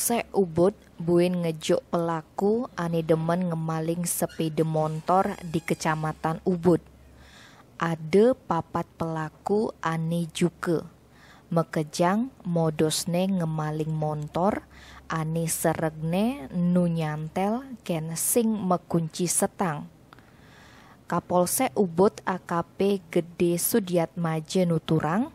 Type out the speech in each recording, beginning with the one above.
Use ubud buin ngejuk pelaku ane demen ngemaling sepeda motor di kecamatan Ubud. Ada papat pelaku ane juga. Mekejang modosne ngemaling motor, ane seregne nu nyantel ken sing mekunci setang. Kapolsek Ubud AKP Gede Maje Nuturang,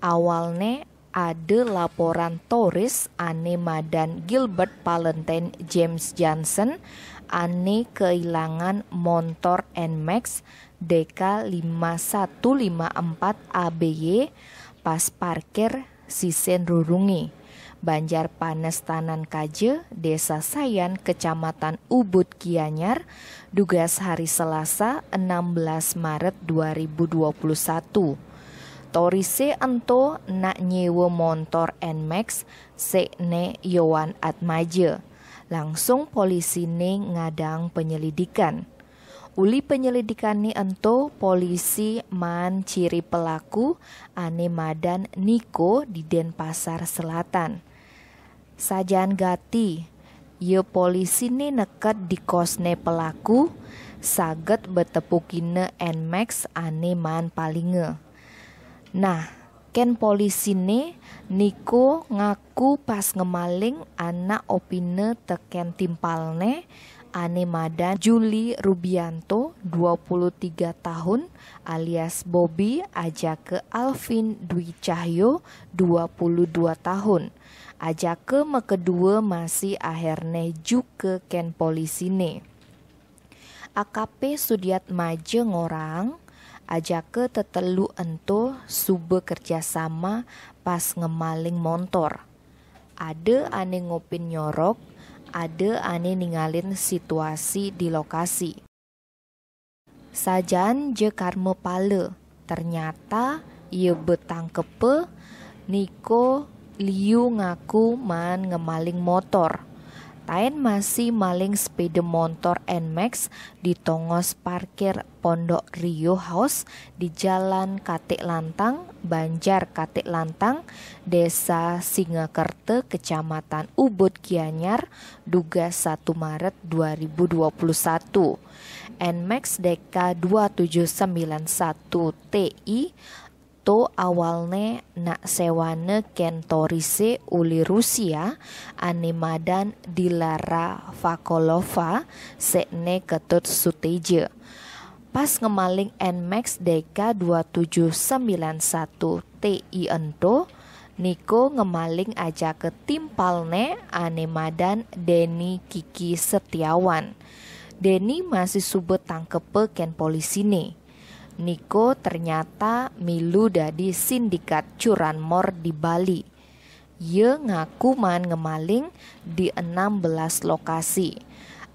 awalne ada laporan Torres, Anne Madan Gilbert Palentin James Johnson, Anne kehilangan motor NMAX DK5154 ABY pas parkir Sisen Rurungi. Banjar Panas Tanan Kaje, Desa Sayan, Kecamatan Ubud Kianyar, Dugas hari Selasa 16 Maret 2021. Torise ento nak nyewa motor Nmax sekne Yowan Atmaja. Langsung polisi ne ngadang penyelidikan. Uli penyelidikan ni ento polisi man ciri pelaku ane madan Niko di Denpasar Selatan. Sajan gati, ye polisi ni neket di kosne pelaku, saget betepukine Nmax ane man palinge. Nah, ken polisine Niko ngaku pas ngemaling anak opine teken timpalne ane madan Juli Rubianto 23 tahun alias Bobby aja ke Alvin Dwi Cahyo 22 tahun aja ke mekedua masih akhirnya ke ken ne. AKP Sudiat ngorang, orang ke tetelu ento sube kerjasama pas ngemaling motor, Ada ane ngopin nyorok, ada ane ningalin situasi di lokasi. Sajan je karma pale, ternyata ye betang kepe, Niko Liu ngaku man ngemaling motor Tain masih maling sepeda motor NMAX di tongos parkir Pondok Rio House di Jalan Katik Lantang, Banjar Katik Lantang, Desa Singakerte, Kecamatan Ubud Gianyar, Duga 1 Maret 2021. NMAX DK 2791 TI itu awalnya nak sewane kentorise uli Rusia animadan dilara Fakolova sekne ketut suteje pas ngemaling NMAX DK2791 TI Ento Niko ngemaling aja ke timpalne animadan Deni Kiki Setiawan Deni masih subet tangkepe ken polisine Niko ternyata milu dari sindikat curanmor di Bali. Ye ngaku man ngemaling di 16 lokasi.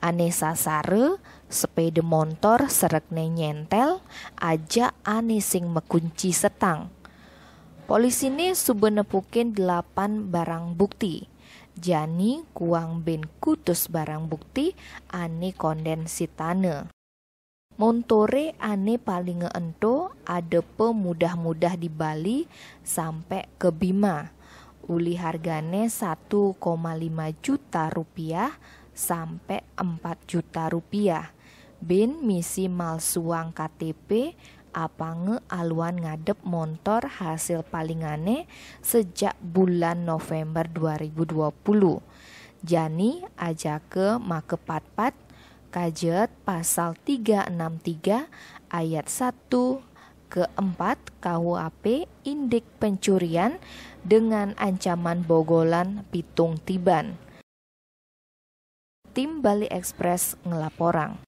Ane sasare, sepeda motor serekne nyentel, aja ane sing mekunci setang. Polisi ini subenepukin 8 barang bukti. Jani kuang ben kutus barang bukti ane konden sitane. Montore ane paling ngeento ada pemudah mudah di Bali sampai ke Bima. Uli hargane 1,5 juta rupiah sampai 4 juta rupiah. Bin misi suang KTP apa ngealuan ngadep motor hasil paling ane sejak bulan November 2020. Jani ke make pat Kajet pasal 363 ayat 1 ke 4 KUHP Indik pencurian dengan ancaman bogolan pitung tiban. Tim Bali Express ngelaporang.